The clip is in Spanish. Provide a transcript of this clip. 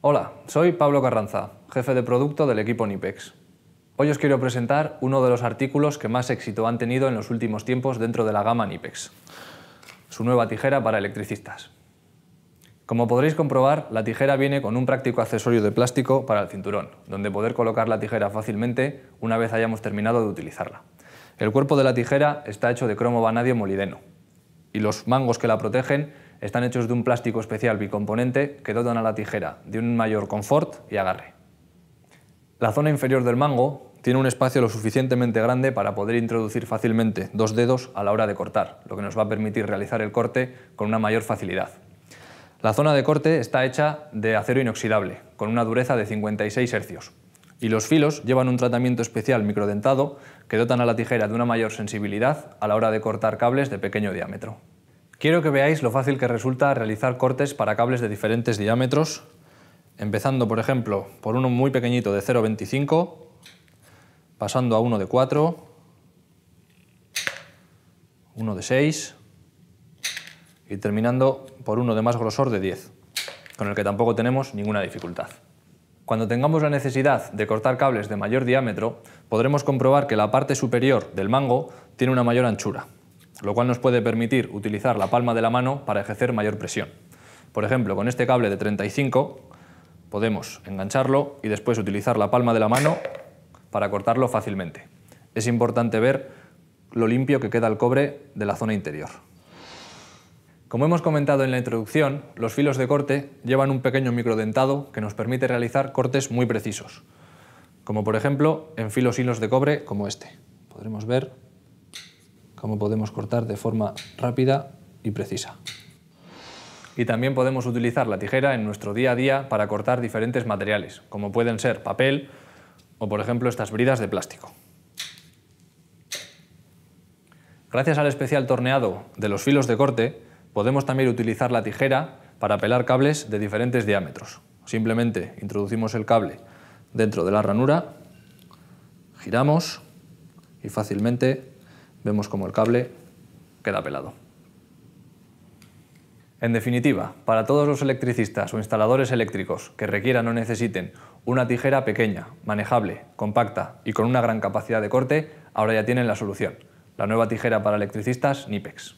Hola, soy Pablo Carranza, jefe de producto del equipo Nipex. Hoy os quiero presentar uno de los artículos que más éxito han tenido en los últimos tiempos dentro de la gama Nipex, su nueva tijera para electricistas. Como podréis comprobar, la tijera viene con un práctico accesorio de plástico para el cinturón, donde poder colocar la tijera fácilmente una vez hayamos terminado de utilizarla. El cuerpo de la tijera está hecho de cromo vanadio molideno y los mangos que la protegen están hechos de un plástico especial bicomponente que dotan a la tijera de un mayor confort y agarre. La zona inferior del mango tiene un espacio lo suficientemente grande para poder introducir fácilmente dos dedos a la hora de cortar, lo que nos va a permitir realizar el corte con una mayor facilidad. La zona de corte está hecha de acero inoxidable, con una dureza de 56 hercios, y los filos llevan un tratamiento especial microdentado que dotan a la tijera de una mayor sensibilidad a la hora de cortar cables de pequeño diámetro. Quiero que veáis lo fácil que resulta realizar cortes para cables de diferentes diámetros, empezando por ejemplo por uno muy pequeñito de 0,25, pasando a uno de 4, uno de 6 y terminando por uno de más grosor de 10, con el que tampoco tenemos ninguna dificultad. Cuando tengamos la necesidad de cortar cables de mayor diámetro, podremos comprobar que la parte superior del mango tiene una mayor anchura, lo cual nos puede permitir utilizar la palma de la mano para ejercer mayor presión. Por ejemplo, con este cable de 35 podemos engancharlo y después utilizar la palma de la mano para cortarlo fácilmente. Es importante ver lo limpio que queda el cobre de la zona interior. Como hemos comentado en la introducción, los filos de corte llevan un pequeño microdentado que nos permite realizar cortes muy precisos, como por ejemplo en filos hilos de cobre como este. Podremos ver como podemos cortar de forma rápida y precisa. Y también podemos utilizar la tijera en nuestro día a día para cortar diferentes materiales, como pueden ser papel o, por ejemplo, estas bridas de plástico. Gracias al especial torneado de los filos de corte, podemos también utilizar la tijera para pelar cables de diferentes diámetros. Simplemente introducimos el cable dentro de la ranura, giramos y fácilmente Vemos como el cable queda pelado. En definitiva, para todos los electricistas o instaladores eléctricos que requieran o necesiten una tijera pequeña, manejable, compacta y con una gran capacidad de corte, ahora ya tienen la solución, la nueva tijera para electricistas NIPEX.